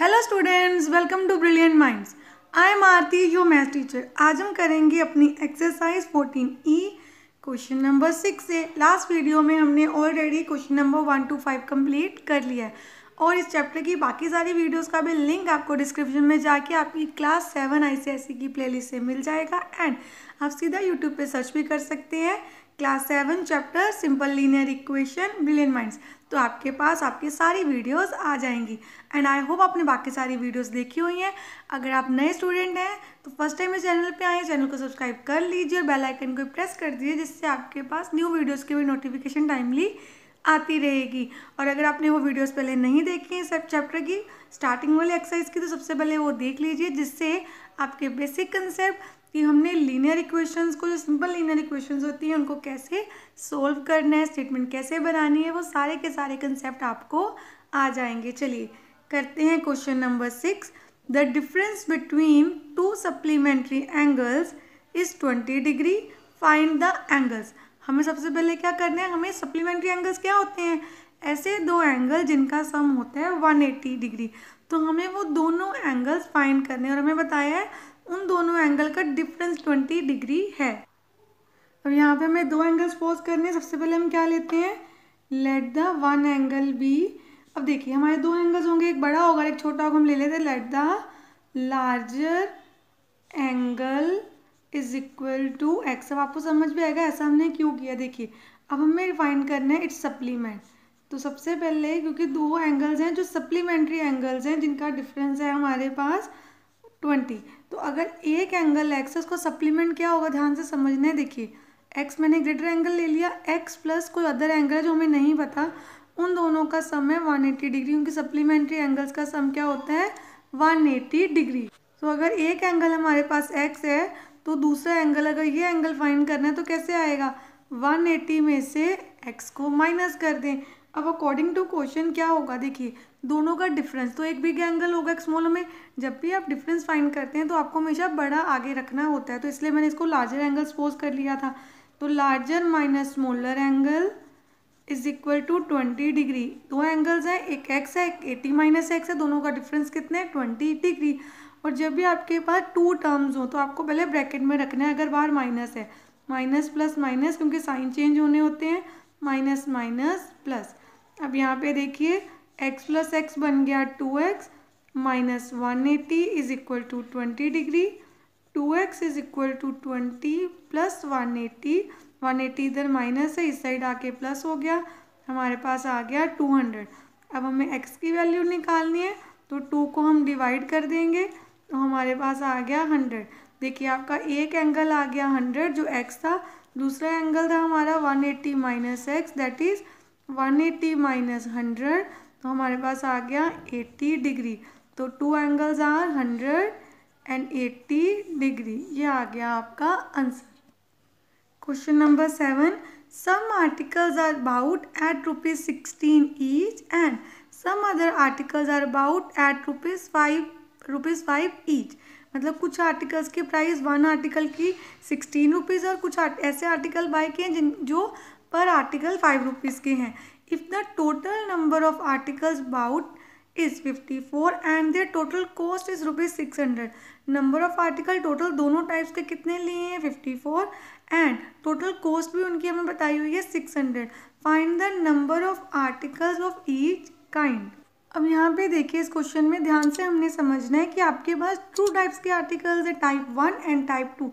Hello students welcome to Brilliant Minds I am Aarti your math teacher आज हम करेंगे अपनी exercise 14 E question number six से last video में हमने already question number one two five complete कर लिया है और इस चैप्टर की बाकी सारी वीडियोस का भी लिंक आपको डिस्क्रिप्शन में जाके आपकी क्लास सेवन आई की प्ले से मिल जाएगा एंड आप सीधा यूट्यूब पर सर्च भी कर सकते हैं class seven chapter simple linear equation Brilliant Minds तो आपके पास आपकी सारी वीडियोस आ जाएंगी एंड आई होप आपने बाकी सारी वीडियोस देखी हुई हैं अगर आप नए स्टूडेंट हैं तो फर्स्ट टाइम इस चैनल पे आए चैनल को सब्सक्राइब कर लीजिए और बेल आइकन को प्रेस कर दीजिए जिससे आपके पास न्यू वीडियोज़ की भी नोटिफिकेशन टाइमली आती रहेगी और अगर आपने वो वीडियोस पहले नहीं देखी हैं सब चैप्टर की स्टार्टिंग वाली एक्सरसाइज की तो सबसे पहले वो देख लीजिए जिससे आपके बेसिक कंसेप्ट कि हमने लीनियर इक्वेशंस को जो सिंपल लीनियर इक्वेशंस होती हैं उनको कैसे सोल्व करना है स्टेटमेंट कैसे बनानी है वो सारे के सारे कंसेप्ट आपको आ जाएंगे चलिए करते हैं question number six the difference between two supplementary angles is twenty degree find the angles हमें सबसे पहले क्या करना है हमें सप्लीमेंट्री एंगल्स क्या होते हैं ऐसे दो एंगल जिनका सम होता है 180 डिग्री तो हमें वो दोनों एंगल्स फाइंड करने और हमें बताया है उन दोनों एंगल का डिफरेंस ट्वेंटी डिग्री है अब यहाँ पे हमें दो एंगल्स पोज करने सबसे पहले हम क्या लेते हैं let the one angle be अब देखिए हमारे दो एंगल्स होंगे एक बड़ा होगा एक छोटा होगा हम ले लेते हैं let the larger angle is equal to x अब आपको समझ भी आएगा ऐसा हमने क्यों किया देखिए अब हमें रिफाइन करना है इट्स सप्लीमेंट तो सबसे पहले क्योंकि दो एंगल्स हैं जो सप्लीमेंट्री एंगल्स हैं जिनका डिफरेंस है हमारे पास ट्वेंटी तो अगर एक एंगल एक्स उसको सप्लीमेंट क्या होगा ध्यान से समझने देखिए एक्स मैंने ग्रेटर एंगल ले लिया एक्स प्लस कोई अदर एंगल है जो हमें नहीं पता उन दोनों का सम है वन एट्टी डिग्री उनकी सप्लीमेंट्री एंगल्स का सम क्या होता है वन एटी डिग्री तो अगर एक एंगल हमारे पास एक्स है तो दूसरा एंगल अगर ये एंगल फाइंड करना है तो कैसे आएगा 180 में से x को माइनस कर दें अब अकॉर्डिंग टू क्वेश्चन क्या होगा देखिए दोनों का डिफरेंस तो एक बिग एंगल होगा एक स्मॉल में जब भी आप डिफरेंस फाइंड करते हैं तो आपको हमेशा बड़ा आगे रखना होता है तो इसलिए मैंने इसको लार्जर एंगल सपोज कर लिया था तो larger minus smaller angle is equal to twenty degree दो एंगल्स हैं एक एक्स है एक एटी माइनस एक्स है दोनों का डिफरेंस कितने हैं ट्वेंटी डिग्री और जब भी आपके पास टू टर्म्स हो तो आपको पहले ब्रैकेट में रखना है अगर बाहर माइनस है माइनस प्लस माइनस क्योंकि साइन चेंज होने होते हैं माइनस माइनस प्लस अब यहाँ पे देखिए एक्स प्लस एक्स बन गया two x minus one eighty is equal to twenty degree two x is equal to twenty plus one eighty one eighty इधर माइनस है इस साइड आके प्लस हो गया हमारे पास आ गया टू हंड्रेड अब हमें एक्स की वैल्यू निकालनी है तो टू को हम डिवाइड कर देंगे तो हमारे पास आ गया हंड्रेड देखिए आपका एक एंगल आ गया हंड्रेड जो एक्स था दूसरा एंगल था हमारा one eighty minus x that is one eighty minus hundred तो हमारे पास आ गया एट्टी डिग्री तो two angles are hundred and eighty degree ये आ गया आपका answer question number seven some articles are about eight rupees sixteen each and some other articles are about eight rupees five rupees five each मतलब कुछ आर्टिकल्स की price one article की sixteen rupees और कुछ ऐसे आर्टिकल बाय के हैं जिन जो पर आर्टिकल फाइव रुपीज़ के हैं if the total number of articles bought is 54 and their total cost is rupees 600 number of article total दोनों types के कितने लिए हैं 54 and total cost भी उनकी हमें बताई हुई है 600 find the number of articles of each kind अब यहाँ पे देखिए इस क्वेश्चन में ध्यान से हमने समझना है कि आपके पास टू टाइप्स के आर्टिकल्स है type one and type two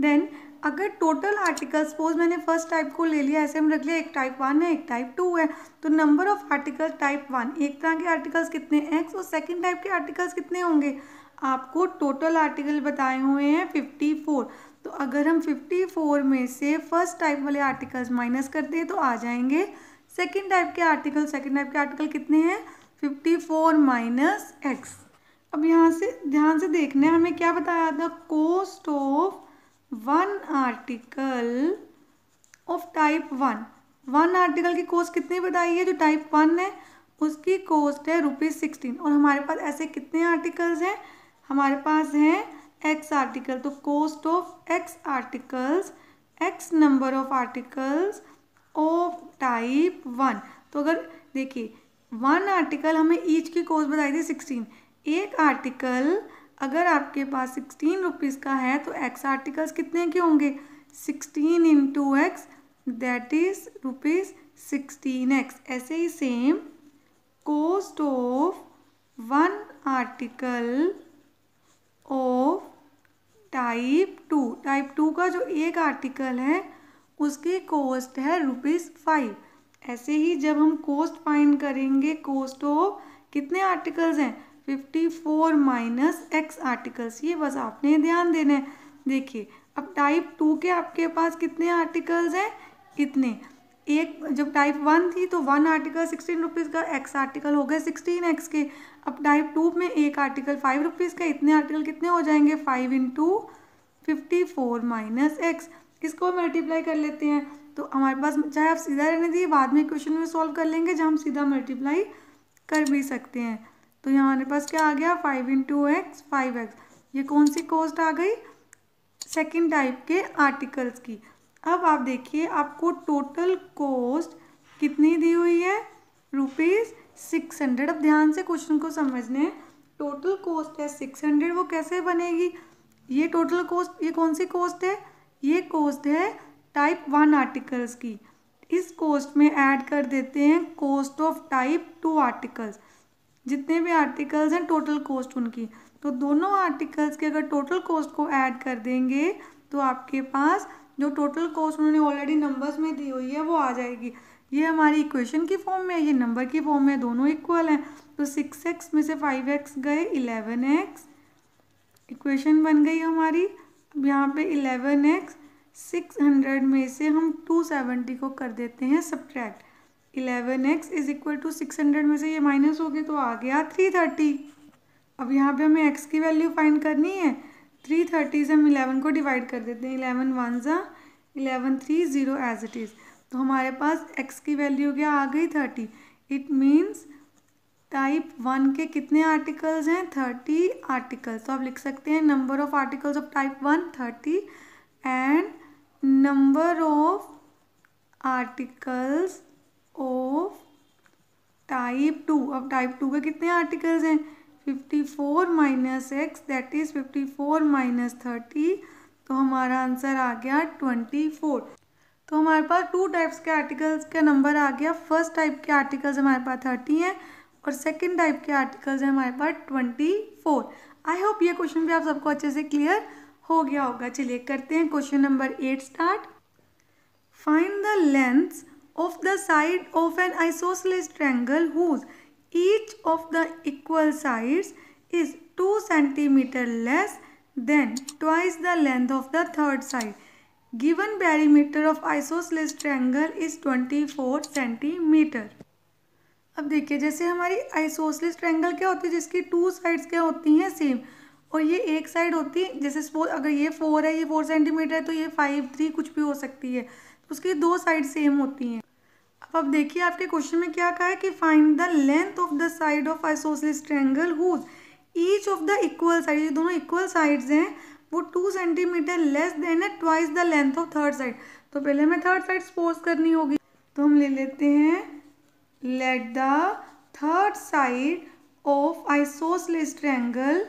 then अगर टोटल आर्टिकल सपोज मैंने फर्स्ट टाइप को ले लिया ऐसे हम रख लिया एक टाइप वन है एक टाइप टू है तो number of article type one एक तरह के आर्टिकल्स कितने एक्स और सेकेंड टाइप के आर्टिकल्स कितने होंगे आपको टोटल आर्टिकल बताए हुए हैं फिफ्टी फोर तो अगर हम फिफ्टी फोर में से फर्स्ट टाइप वाले आर्टिकल्स माइनस कर दें तो आ जाएंगे सेकेंड टाइप के आर्टिकल सेकेंड टाइप के आर्टिकल कितने हैं फिफ्टी फोर माइनस एक्स अब यहाँ से ध्यान से देखना है हमें क्या बताया था cost of one article of type one one article की कॉस्ट कितनी बताई है जो टाइप वन है उसकी कॉस्ट है रुपीज़ सिक्सटीन और हमारे पास ऐसे कितने आर्टिकल्स हैं हमारे पास हैं एक्स आर्टिकल तो cost of x articles x number of articles of type one तो अगर देखिए वन आर्टिकल हमें ईच की कॉस्ट बताई थी सिक्सटीन एक आर्टिकल अगर आपके पास सिक्सटीन रुपीज़ का है तो एक्स आर्टिकल्स कितने के होंगे sixteen into x that is rupees sixteen x ऐसे ही same cost of one article of type two type two का जो एक आर्टिकल है उसकी कोस्ट है रुपीज़ फाइव ऐसे ही जब हम कोस्ट फाइंड करेंगे कोस्ट ऑफ कितने आर्टिकल्स हैं fifty four minus x articles ये बस आपने ध्यान देना है देखिए अब टाइप टू के आपके पास कितने आर्टिकल्स हैं इतने एक जब टाइप वन थी तो वन आर्टिकल सिक्सटीन रुपीज़ का एक्स आर्टिकल हो गया सिक्सटीन एक्स के अब टाइप टू में एक आर्टिकल फाइव रुपीज़ का इतने आर्टिकल कितने हो जाएंगे five into fifty four minus x इसको मल्टीप्लाई कर लेते हैं तो हमारे पास चाहे आप सीधा रहने दिए बाद में क्वेश्चन में सॉल्व कर लेंगे जहाँ हम सीधा मल्टीप्लाई कर भी सकते हैं तो यहाँ हमारे पास क्या आ गया five into x five x ये कौन सी कॉस्ट आ गई सेकेंड टाइप के आर्टिकल्स की अब आप देखिए आपको टोटल कॉस्ट कितनी दी हुई है रुपीज़ सिक्स हंड्रेड अब ध्यान से क्वेश्चन को समझने टोटल कॉस्ट है सिक्स हंड्रेड वो कैसे बनेगी ये टोटल कॉस्ट ये कौन सी कॉस्ट है ये कॉस्ट है टाइप वन आर्टिकल्स की इस कॉस्ट में ऐड कर देते हैं cost of type two articles जितने भी आर्टिकल्स हैं टोटल कॉस्ट उनकी तो दोनों आर्टिकल्स के अगर टोटल कॉस्ट को ऐड कर देंगे तो आपके पास जो टोटल कॉस्ट उन्होंने ऑलरेडी नंबर्स में दी हुई है वो आ जाएगी ये हमारी इक्वेशन की फॉर्म में है ये नंबर की फॉर्म में दोनों इक्वल हैं तो सिक्स एक्स में से फाइव एक्स गए इलेवन एक्स इक्वेशन बन गई हमारी अब यहाँ पे इलेवन एक्स सिक्स हंड्रेड में से हम टू सेवेंटी को कर देते हैं subtract eleven x is equal to six hundred में से ये माइनस हो गए तो आ गया थ्री थर्टी अब यहाँ पे हमें एक्स की वैल्यू फाइंड करनी है थ्री थर्टी से हम इलेवन को डिवाइड कर देते हैं इलेवन वन ज़ा eleven three zero as it is तो हमारे पास एक्स की वैल्यू क्या आ गई thirty it means type one के कितने आर्टिकल्स हैं थर्टी आर्टिकल्स तो आप लिख सकते हैं number of articles of type one thirty and number of articles of type two अब टाइप टू का कितने आर्टिकल्स हैं fifty four minus x that is fifty four minus thirty तो हमारा आंसर आ गया ट्वेंटी फोर तो हमारे पास टू टाइप्स के आर्टिकल्स का नंबर आ गया फर्स्ट टाइप के आर्टिकल्स हमारे पास थर्टी हैं और सेकंड टाइप के आर्टिकल्स हैं हमारे पास ट्वेंटी फोर आई होप ये क्वेश्चन भी आप सबको अच्छे से क्लियर हो गया होगा चलिए करते हैं question number eight start find the length of the side of an isosceles triangle whose each of the equal sides is 2 cm less than twice the length of the third side. Given perimeter of isosceles triangle is 24 cm अब देखिए जैसे हमारी isosceles triangle क्या होती है जिसकी two sides क्या होती हैं सेम और ये एक साइड होती है जैसे सपोज अगर ये फोर है ये फोर सेंटीमीटर है तो ये फाइव थ्री कुछ भी हो सकती है उसकी दो साइड सेम होती हैं अब अब देखिए आपके क्वेश्चन में क्या कहा है कि find the length of the side of isosceles triangle whose each of the equal side ये दोनों इक्वल साइड्स हैं वो टू सेंटीमीटर लेस देन है twice the length of third side तो पहले हमें थर्ड साइड सपोज करनी होगी तो हम ले लेते हैं let the third side of isosceles triangle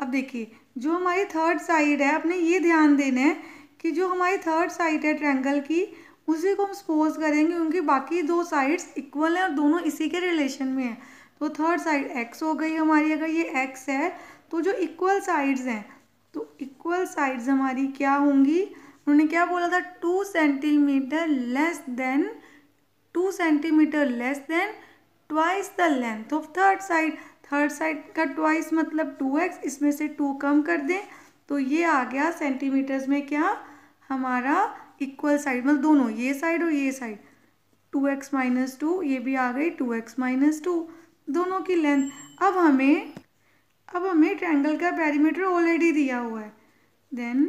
अब देखिए जो हमारी थर्ड साइड है आपने ये ध्यान देना है कि जो हमारी थर्ड साइड है ट्रैंगल की उसी को हम सपोज करेंगे क्योंकि बाकी दो साइड्स इक्वल हैं और दोनों इसी के रिलेशन में हैं तो थर्ड साइड एक्स हो गई हमारी अगर ये एक्स है तो जो इक्वल साइड्स हैं तो इक्वल साइड्स हमारी क्या होंगी उन्होंने क्या बोला था two centimetre less than two centimetre less than twice the length of third side third side का ट्वाइस मतलब टू एक्स इसमें से टू कम कर दें तो ये आ गया सेंटीमीटर्स में क्या हमारा इक्वल साइड मतलब दोनों ये साइड और ये side two x minus two ये भी आ गई टू एक्स माइनस टू दोनों की लेंथ अब हमें अब हमें ट्रैंगल का पैरीमीटर ऑलरेडी दिया हुआ है देन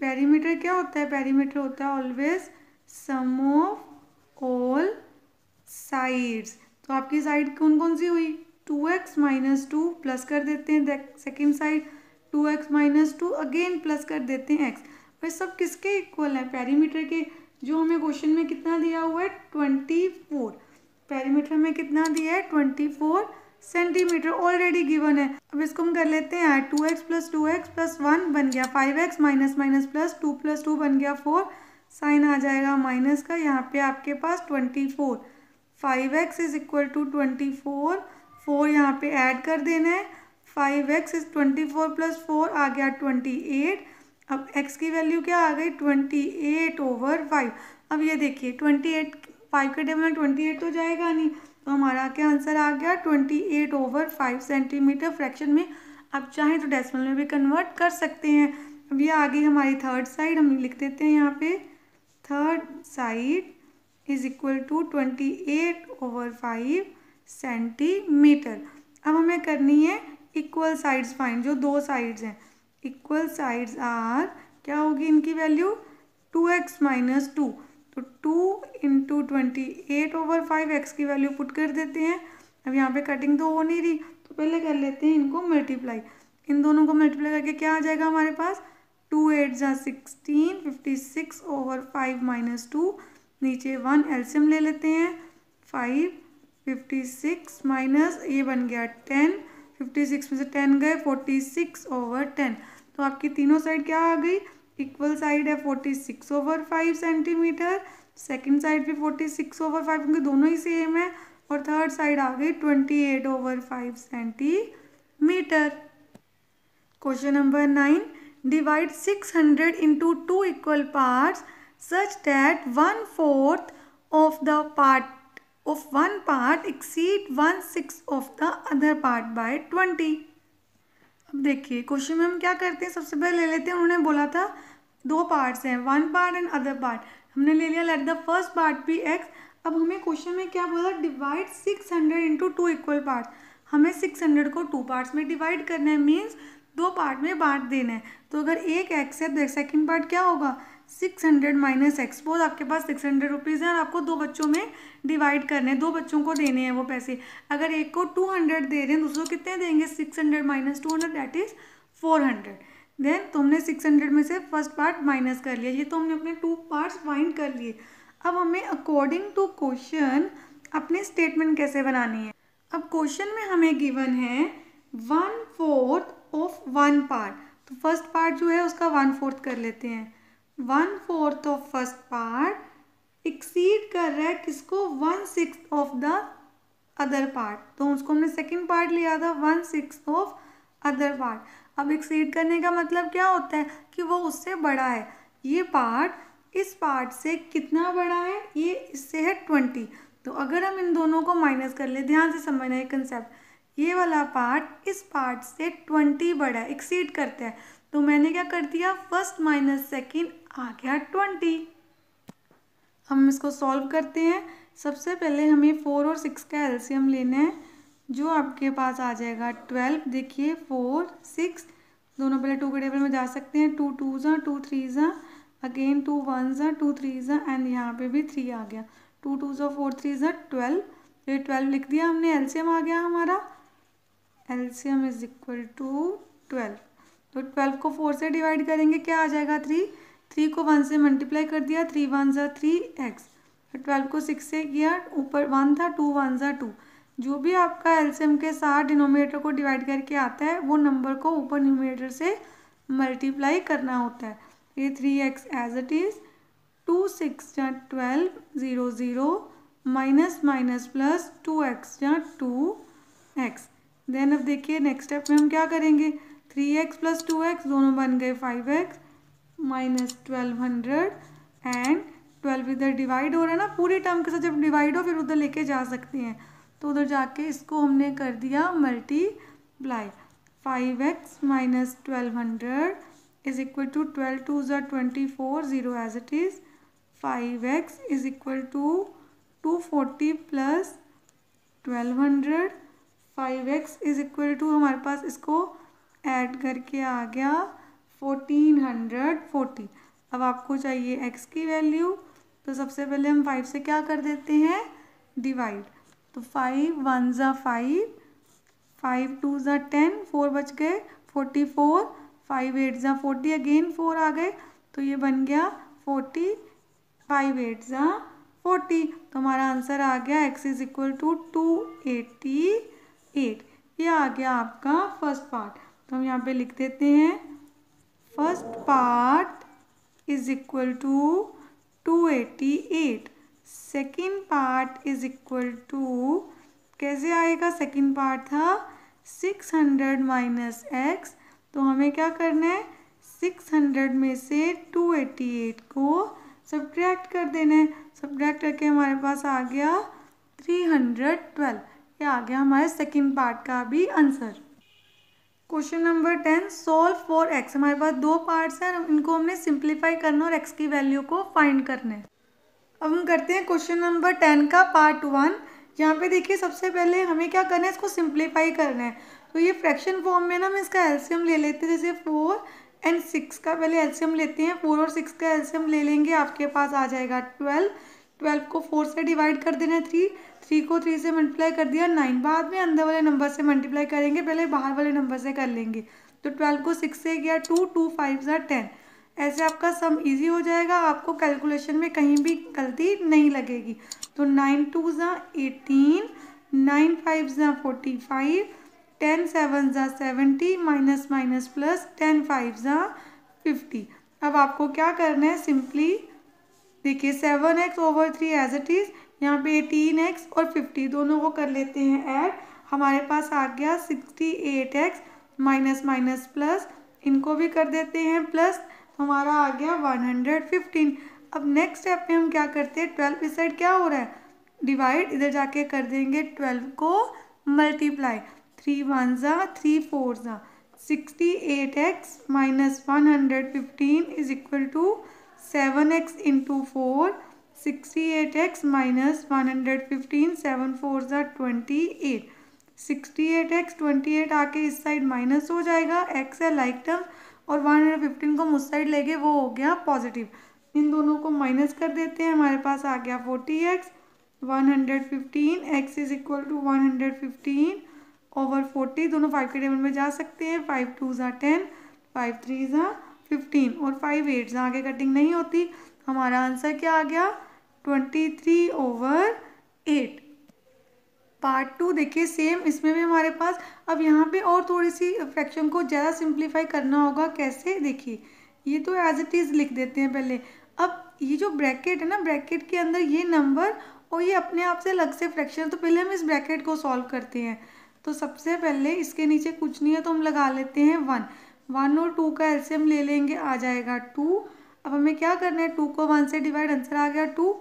पैरीमीटर क्या होता है पैरीमीटर होता है always sum of all sides तो आपकी साइड कौन कौन सी हुई two x minus two plus कर देते हैं second side two x minus two again plus कर देते हैं एक्स वह सब किसके इक्वल है पैरीमीटर के जो हमें क्वेश्चन में कितना दिया हुआ है ट्वेंटी फोर पैरीमीटर में कितना दिया है twenty four centimetre already given है अब इसको हम कर लेते हैं two x plus two x plus one बन गया five x minus minus plus two plus two बन गया फोर साइन आ जाएगा माइनस का यहाँ पे आपके पास twenty four five x is equal to twenty four four यहाँ पे ऐड कर देना है five x is twenty four plus four आ गया ट्वेंटी एट अब x की वैल्यू क्या आ गई ट्वेंटी एट ओवर फाइव अब ये देखिए ट्वेंटी एट फाइव के टेबल में ट्वेंटी एट तो जाएगा नहीं तो हमारा क्या आंसर आ गया twenty eight over five centimetre fraction में आप चाहें तो डेसिमल में भी कन्वर्ट कर सकते हैं अब ये आ गई हमारी थर्ड साइड हम लिख देते हैं यहाँ पे third side is equal to twenty eight over five centimetre अब हमें करनी है इक्वल साइड्स फाइंड जो दो साइड्स हैं इक्वल साइड्स आर क्या होगी इनकी value two x minus two तो two into twenty eight over five x की वैल्यू पुट कर देते हैं अब यहाँ पे कटिंग तो हो नहीं रही तो पहले कर लेते हैं इनको मल्टीप्लाई इन दोनों को मल्टीप्लाई करके क्या आ जाएगा हमारे पास टू एट जहाँ sixteen fifty six over five minus two नीचे वन एल्शियम ले लेते हैं फाइव फिफ्टी सिक्स माइनस ये बन गया टेन फिफ्टी सिक्स में से टेन गए फोर्टी सिक्स ओवर टेन तो आपकी तीनों साइड क्या आ गई इक्वल साइड है forty six over five centimetre second side भी फोर्टी सिक्स ओवर फाइव क्योंकि दोनों ही सेम है और थर्ड साइड आ गई twenty eight over five centimetre question number nine divide six hundred into two equal parts such that one fourth of the part of one part exceed one six of the other part by twenty अब देखिए question में हम क्या करते हैं सबसे पहले ले लेते हैं उन्होंने बोला था दो पार्ट्स हैं one part and other part हमने ले लिया let the first part be x अब हमें क्वेश्चन में क्या बोला divide six hundred into two equal part हमें सिक्स हंड्रेड को टू पार्ट्स में डिवाइड करना है मीन्स दो पार्ट में बांट देना है तो अगर एक एक्स है तो सेकेंड पार्ट क्या होगा six hundred minus x suppose आपके पास सिक्स हंड्रेड रुपीज़ हैं और आपको दो बच्चों में डिवाइड करने हैं दो बच्चों को देने हैं वो पैसे अगर एक को टू हंड्रेड दे रहे हैं दूसरों को कितने देंगे six hundred minus two hundred that is four hundred then तुमने सिक्स हंड्रेड में से फर्स्ट पार्ट माइनस कर लिया ये तो हमने अपने टू पार्ट्स फाइंड कर लिए अब हमें अकॉर्डिंग टू क्वेश्चन अपने स्टेटमेंट कैसे बनानी है अब क्वेश्चन में हमें गिवन है one fourth of one part तो फर्स्ट पार्ट जो है उसका वन फोर्थ कर लेते हैं one fourth of first part exceed कर रहा है किसको one six of the other part तो उसको हमने सेकेंड पार्ट लिया था one six of other part अब एक्सीड करने का मतलब क्या होता है कि वो उससे बड़ा है ये पार्ट इस पार्ट से कितना बड़ा है ये इससे है ट्वेंटी तो अगर हम इन दोनों को माइनस कर ले ध्यान से समझना है कंसेप्ट ये वाला पार्ट इस पार्ट से ट्वेंटी बड़ा है एक्सीड करता है तो मैंने क्या कर दिया फर्स्ट माइनस सेकेंड आ गया ट्वेंटी हम इसको सॉल्व करते हैं सबसे पहले हमें फोर और सिक्स का एल्सीयम लेना है जो आपके पास आ जाएगा ट्वेल्व देखिए फोर सिक्स दोनों पहले टू के टेबल में जा सकते हैं टू टू ज़ा टू थ्री ज़ा अगेन टू वन ज़ा टू थ्री ज़ा एंड यहाँ पे भी थ्री आ गया टू टू ज़ा फोर थ्री ज़ा ट्वेल्व तो ये ट्वेल्व लिख दिया हमने एल्शियम आ गया हमारा LCM is equal to twelve तो ट्वेल्व को फोर से डिवाइड करेंगे क्या आ जाएगा थ्री थ्री को वन से मल्टीप्लाई कर दिया थ्री वन ज़ा थ्री एक्स ट्वेल्व को सिक्स से किया ऊपर वन था टू वन ज़ा टू जो भी आपका एल्सियम के साथ डिनोमिनेटर को डिवाइड करके आता है वो नंबर को ऊपर न्यूमिनेटर से मल्टीप्लाई करना होता है ये three x as it is two six या twelve zero zero minus minus plus two x या टू एक्स देन अब देखिए नेक्स्ट स्टेप में हम क्या करेंगे three x plus two x दोनों बन गए five x minus twelve hundred and twelve इधर डिवाइड हो रहा है ना पूरी टर्म के साथ जब डिवाइड हो फिर उधर लेके जा सकते हैं तो उधर जाके इसको हमने कर दिया multiply five x minus twelve hundred is equal to twelve two जर twenty four zero as it is five x is equal to two forty plus twelve hundred five x is equal to हमारे पास इसको add करके आ गया fourteen hundred forty अब आपको चाहिए x की वैल्यू तो सबसे पहले हम फाइव से क्या कर देते हैं डिवाइड तो फाइव वन ज़ा फाइव फाइव टू ज़ा टेन फोर बच गए फोर्टी फोर फाइव एट ज़ा फोर्टी अगेन फोर आ गए तो ये बन गया फोर्टी फाइव एट ज़ा फोर्टी तो हमारा आंसर आ गया x is equal to two eighty eight ये आ गया आपका फर्स्ट पार्ट तो हम यहाँ पे लिख देते हैं first part is equal to 288 second part is equal to कैसे आएगा सेकेंड पार्ट था 600 माइनस एक्स तो हमें क्या करना है 600 में से 288 को सब्ट्रैक्ट कर देना है सब्ट्रैक्ट करके हमारे पास आ गया 312 ये आ गया हमारे सेकेंड पार्ट का भी answer question number ten solve for x हमारे पास दो पार्ट्स हैं इनको हमने सिंप्लीफाई करना और एक्स की वैल्यू को फाइंड करना है अब हम करते हैं क्वेश्चन नंबर टेन का पार्ट वन यहाँ पे देखिए सबसे पहले हमें क्या करना है इसको सिंप्लीफाई करना है तो ये फ्रैक्शन फॉर्म में ना हम इसका एल्सियम ले लेते हैं जैसे फोर एंड सिक्स का पहले एल्सियम लेते हैं फोर और सिक्स का एल्सियम ले लेंगे आपके पास आ जाएगा ट्वेल्व ट्वेल्व को फोर से डिवाइड कर देना है थ्री थ्री को थ्री से मल्टीप्लाई कर दिया नाइन बाद में अंदर वाले नंबर से मल्टीप्लाई करेंगे पहले बाहर वाले नंबर से कर लेंगे तो ट्वेल्व को सिक्स से गया टू टू फाइव ज़ा टेन ऐसे आपका सम इजी हो जाएगा आपको कैलकुलेशन में कहीं भी गलती नहीं लगेगी तो नाइन टू ज़ा एटीन नाइन फाइव ज़ा फोर्टी फाइव टेन सेवन ज़ा seventy minus minus plus ten five ज़ा फिफ्टी अब आपको क्या करना है सिंपली देखिए seven x over three as it is यहाँ पे एटीन एक्स और फिफ्टी दोनों को कर लेते हैं ऐड हमारे पास आ गया sixty eight x minus minus plus इनको भी कर देते हैं प्लस तो हमारा आ गया वन हंड्रेड फिफ्टीन अब नेक्स्ट स्टेप में हम क्या करते हैं ट्वेल्व इस साइड क्या हो रहा है डिवाइड इधर जाके कर देंगे ट्वेल्व को मल्टीप्लाई थ्री वन ज़ा थ्री फोर ज़ा sixty eight x minus one hundred fifteen is equal to seven x into four sixty eight x minus one hundred fifteen seven four ज़ा twenty eight sixty eight x twenty eight आके इस side minus हो जाएगा x है like term और one hundred fifteen को हम उस साइड लेके वो हो गया पॉजिटिव इन दोनों को माइनस कर देते हैं हमारे पास आ गया forty x one hundred fifteen x is equal to one hundred fifteen over forty दोनों फाइव के टेबल में जा सकते हैं फाइव टू ज़ा टेन फाइव थ्री ज़ा फिफ्टीन और फाइव एट्स आगे कटिंग नहीं होती हमारा आंसर क्या आ गया twenty three over eight part two देखिए सेम इसमें भी हमारे पास अब यहाँ पे और थोड़ी सी फ्रैक्शन को ज़्यादा सिंप्लीफाई करना होगा कैसे देखिए ये तो एज इट इज़ लिख देते हैं पहले अब ये जो ब्रैकेट है ना ब्रैकेट के अंदर ये नंबर और ये अपने आप से अलग से फ्रैक्शन तो पहले हम इस ब्रैकेट को सॉल्व करते हैं तो सबसे पहले इसके नीचे कुछ नहीं है तो हम लगा लेते हैं वन वन और टू का एल्सियम ले लेंगे आ जाएगा टू अब हमें क्या करना है टू को वन से डिवाइड आंसर आ गया टू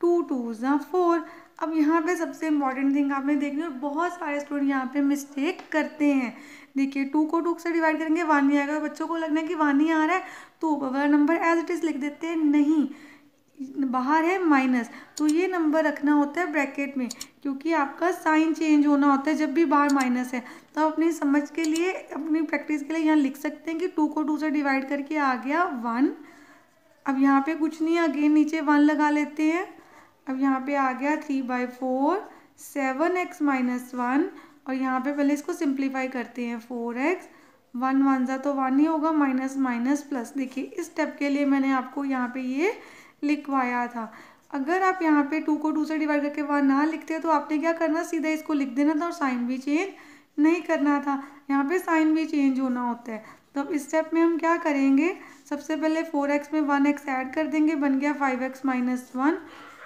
टू टू जहाँ फोर अब यहाँ पे सबसे इम्पॉर्टेंट थिंग आपने देखनी और बहुत सारे स्टूडेंट यहाँ पे मिस्टेक करते हैं देखिए टू को टू से डिवाइड करेंगे वन ही आएगा बच्चों को लगना है कि वन ही आ रहा है तो power number as it is लिख देते हैं नहीं बाहर है माइनस तो ये नंबर रखना होता है ब्रैकेट में क्योंकि आपका साइन चेंज होना होता है जब भी बाहर माइनस है तो अपनी समझ के लिए अपनी प्रैक्टिस के लिए यहाँ लिख सकते हैं कि टू को टू से डिवाइड करके आ गया वन अब यहाँ पे कुछ नहीं अगेन नीचे वन लगा लेते हैं अब यहाँ पे आ गया three by four seven x minus one और यहाँ पे पहले इसको सिंप्लीफाई करते हैं फोर एक्स वन वन ज़ा तो वन ही होगा माइनस माइनस प्लस देखिए इस स्टेप के लिए मैंने आपको यहाँ पे ये लिखवाया था अगर आप यहाँ पे टू को टू से डिवाइड करके वन ना लिखते तो आपने क्या करना सीधा इसको लिख देना था और साइन भी चेंज नहीं करना था यहाँ पे साइन भी चेंज होना होता है तो अब इस स्टेप में हम क्या करेंगे सबसे पहले फोर एक्स में वन एक्स ऐड कर देंगे बन गया five x minus one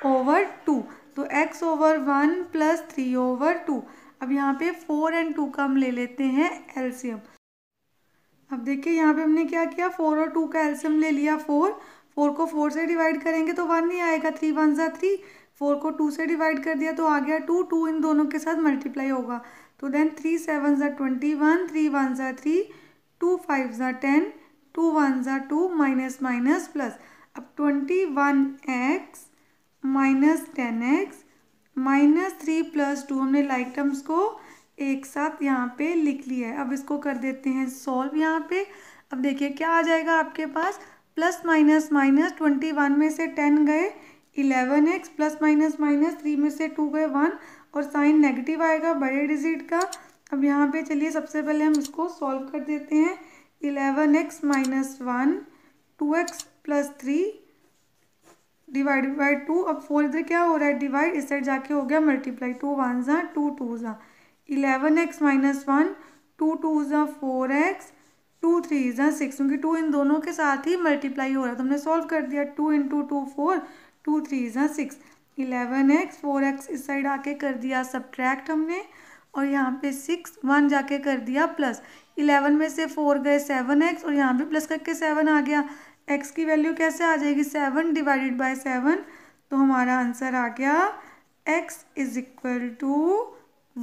over two तो x over one plus three over two अब यहाँ पे फोर एंड टू का हम ले लेते हैं एल्सियम अब देखिए यहाँ पे हमने क्या किया फोर और टू का एल्सियम ले लिया फोर फोर को फोर से डिवाइड करेंगे तो वन ही आएगा थ्री वन ज़ा थ्री फोर को टू से डिवाइड कर दिया तो आ गया टू टू इन दोनों के साथ मल्टीप्लाई होगा तो देन थ्री सेवन ज़ा ट्वेंटी वन थ्री वन ज़ा थ्री टू फाइव ज़ा टेन टू वन ज़ा टू माइनस माइनस प्लस अब twenty one x minus ten x minus three plus two हमने लाइक टर्म्स को एक साथ यहाँ पे लिख लिया है अब इसको कर देते हैं सॉल्व यहाँ पे अब देखिए क्या आ जाएगा आपके पास plus minus minus twenty one में से टेन गए eleven x plus minus minus three में से टू गए वन और साइन नेगेटिव आएगा बड़े डिजिट का अब यहाँ पे चलिए सबसे पहले हम इसको सॉल्व कर देते हैं eleven x minus one two x plus three divide by two अब फोर इधर क्या हो रहा है डिवाइड इस साइड जाके हो गया मल्टीप्लाई टू वन ज़ा टू टू ज़ा eleven x minus one two two ज़ा फोर एक्स टू थ्री जहाँ सिक्स क्योंकि टू इन दोनों के साथ ही मल्टीप्लाई हो रहा है तो हमने सॉल्व कर दिया two into two four two three जहाँ six eleven x four x इस साइड आके कर दिया सब्ट्रैक्ट हमने और यहाँ पे सिक्स वन जाके कर दिया प्लस इलेवन में से फोर गए सेवन एक्स और यहाँ पे प्लस करके सेवन आ गया एक्स की वैल्यू कैसे आ जाएगी सेवन डिवाइडेड बाय सेवन तो हमारा आंसर आ गया x is equal to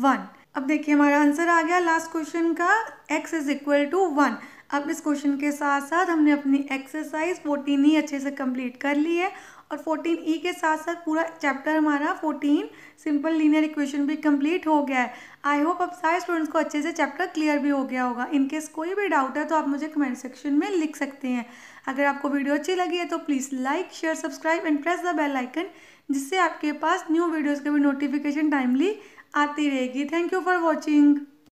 one अब देखिए हमारा आंसर आ गया लास्ट क्वेश्चन का x is equal to one अब इस क्वेश्चन के साथ साथ हमने अपनी एक्सरसाइज फोर्टीन ही अच्छे से कंप्लीट कर ली है और फोर्टीन ई e के साथ साथ पूरा चैप्टर हमारा फोर्टीन सिंपल लीनियर इक्वेशन भी कंप्लीट हो गया है आई होप अब सारे स्टूडेंट्स को अच्छे से चैप्टर क्लियर भी हो गया होगा इनकेस कोई भी डाउट है तो आप मुझे कमेंट सेक्शन में लिख सकते हैं अगर आपको वीडियो अच्छी लगी है तो please like share subscribe and press the bell icon जिससे आपके पास न्यू वीडियोज़ के भी नोटिफिकेशन टाइमली आती रहेगी थैंक यू फॉर वॉचिंग